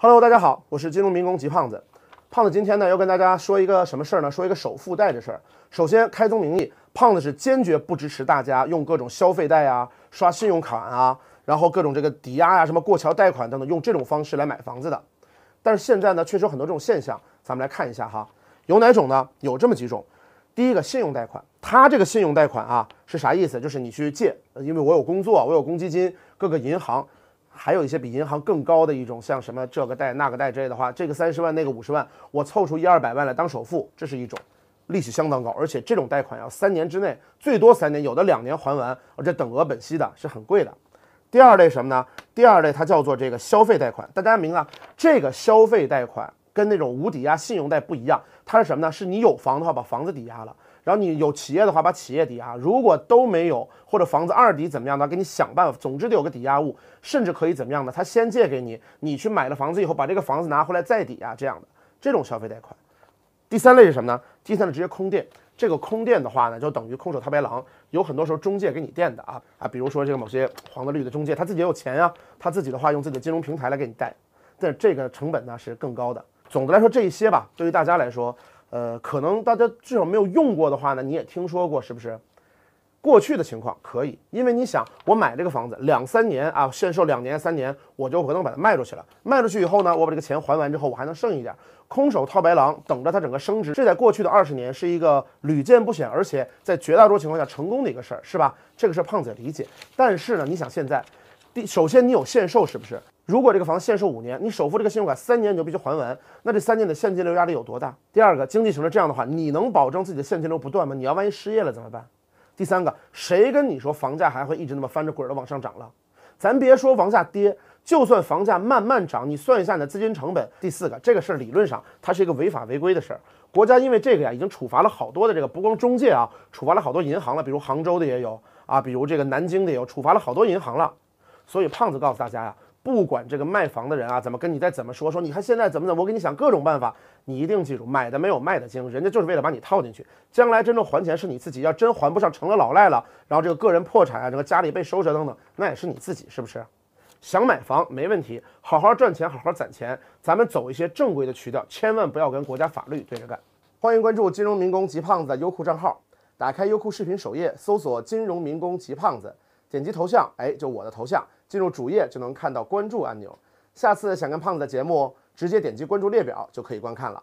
Hello，大家好，我是金融民工吉胖子。胖子今天呢要跟大家说一个什么事儿呢？说一个首付贷的事儿。首先开宗明义，胖子是坚决不支持大家用各种消费贷啊、刷信用卡啊，然后各种这个抵押啊、什么过桥贷款等等，用这种方式来买房子的。但是现在呢，确实有很多这种现象，咱们来看一下哈，有哪种呢？有这么几种。第一个，信用贷款，它这个信用贷款啊是啥意思？就是你去借，因为我有工作，我有公积金，各个银行。还有一些比银行更高的一种，像什么这个贷那个贷之类的话，这个三十万那个五十万，我凑出一二百万来当首付，这是一种，利息相当高，而且这种贷款要三年之内，最多三年，有的两年还完，而且等额本息的是很贵的。第二类什么呢？第二类它叫做这个消费贷款，大家明白？这个消费贷款跟那种无抵押信用贷不一样，它是什么呢？是你有房的话把房子抵押了。然后你有企业的话，把企业抵押；如果都没有，或者房子二抵怎么样？呢？给你想办法，总之得有个抵押物，甚至可以怎么样的？他先借给你，你去买了房子以后，把这个房子拿回来再抵押这样的，这种消费贷款。第三类是什么呢？第三类直接空垫，这个空垫的话呢，就等于空手套白狼，有很多时候中介给你垫的啊啊，比如说这个某些黄的绿的中介，他自己也有钱呀，他自己的话用自己的金融平台来给你贷，但这个成本呢是更高的。总的来说，这一些吧，对于大家来说。呃，可能大家至少没有用过的话呢，你也听说过是不是？过去的情况可以，因为你想，我买这个房子两三年啊，限售两年三年，我就可能把它卖出去了。卖出去以后呢，我把这个钱还完之后，我还能剩一点，空手套白狼，等着它整个升值。这在过去的二十年是一个屡见不鲜，而且在绝大多数情况下成功的一个事儿，是吧？这个是胖子理解。但是呢，你想现在，第首先你有限售，是不是？如果这个房限售五年，你首付这个信用卡三年你就必须还完，那这三年的现金流压力有多大？第二个，经济形势这样的话，你能保证自己的现金流不断吗？你要万一失业了怎么办？第三个，谁跟你说房价还会一直那么翻着滚儿的往上涨了？咱别说房价跌，就算房价慢慢涨，你算一下你的资金成本。第四个，这个事儿理论上它是一个违法违规的事儿，国家因为这个呀，已经处罚了好多的这个，不光中介啊，处罚了好多银行了，比如杭州的也有啊，比如这个南京的也有，处罚了好多银行了。所以胖子告诉大家呀。不管这个卖房的人啊怎么跟你再怎么说，说你看现在怎么怎么，我给你想各种办法，你一定记住，买的没有卖的精，人家就是为了把你套进去，将来真正还钱是你自己，要真还不上成了老赖了，然后这个个人破产啊，这个家里被收拾等等，那也是你自己是不是？想买房没问题，好好赚钱，好好攒钱，咱们走一些正规的渠道，千万不要跟国家法律对着干。欢迎关注金融民工吉胖子的优酷账号，打开优酷视频首页搜索“金融民工吉胖子”。点击头像，哎，就我的头像，进入主页就能看到关注按钮。下次想看胖子的节目，直接点击关注列表就可以观看了。